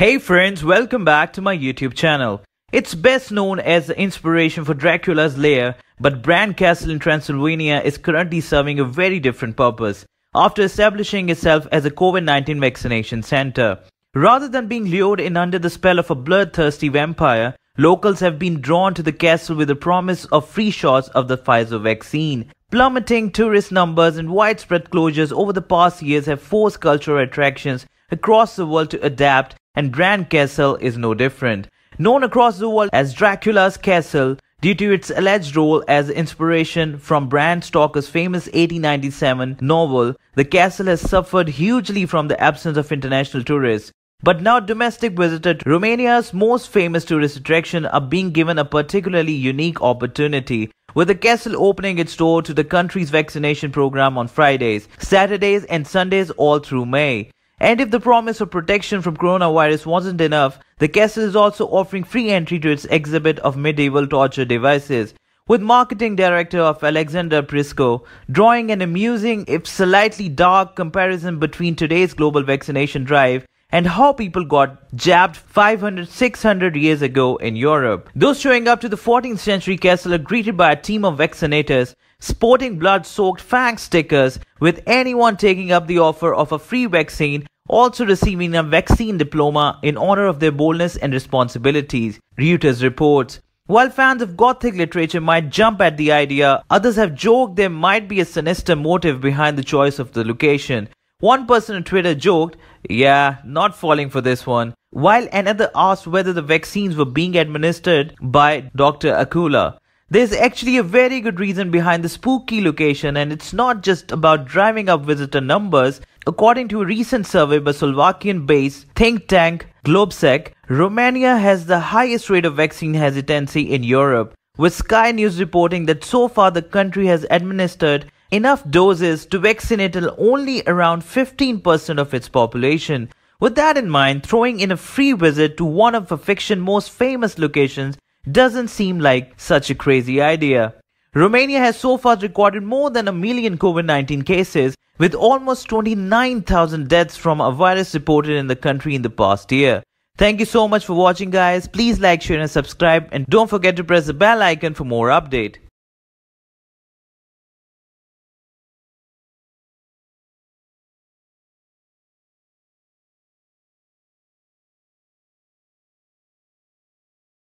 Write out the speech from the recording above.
Hey friends, welcome back to my YouTube channel. It's best known as the inspiration for Dracula's Lair, but Bran Castle in Transylvania is currently serving a very different purpose, after establishing itself as a COVID-19 vaccination center. Rather than being lured in under the spell of a bloodthirsty vampire, locals have been drawn to the castle with the promise of free shots of the Pfizer vaccine. Plummeting tourist numbers and widespread closures over the past years have forced cultural attractions across the world to adapt and Grand Castle is no different. Known across the world as Dracula's Castle due to its alleged role as inspiration from Bram Stoker's famous 1897 novel, the castle has suffered hugely from the absence of international tourists. But now domestic visitors Romania's most famous tourist attraction are being given a particularly unique opportunity, with the castle opening its door to the country's vaccination program on Fridays, Saturdays and Sundays all through May. And if the promise of protection from coronavirus wasn't enough, the castle is also offering free entry to its exhibit of medieval torture devices, with marketing director of Alexander Prisco drawing an amusing, if slightly dark, comparison between today's global vaccination drive and how people got jabbed 500 600 years ago in Europe. Those showing up to the 14th century castle are greeted by a team of vaccinators sporting blood soaked fang stickers, with anyone taking up the offer of a free vaccine also receiving a vaccine diploma in honor of their boldness and responsibilities, Reuters reports. While fans of Gothic literature might jump at the idea, others have joked there might be a sinister motive behind the choice of the location. One person on Twitter joked, yeah, not falling for this one, while another asked whether the vaccines were being administered by Dr. Akula. There's actually a very good reason behind the spooky location, and it's not just about driving up visitor numbers. According to a recent survey by Slovakian based think tank Globsec, Romania has the highest rate of vaccine hesitancy in Europe, with Sky News reporting that so far the country has administered enough doses to vaccinate only around 15% of its population. With that in mind, throwing in a free visit to one of the fiction's most famous locations doesn't seem like such a crazy idea. Romania has so far recorded more than a million COVID-19 cases, with almost 29,000 deaths from a virus reported in the country in the past year. Thank you so much for watching guys. Please like, share and subscribe and don't forget to press the bell icon for more update.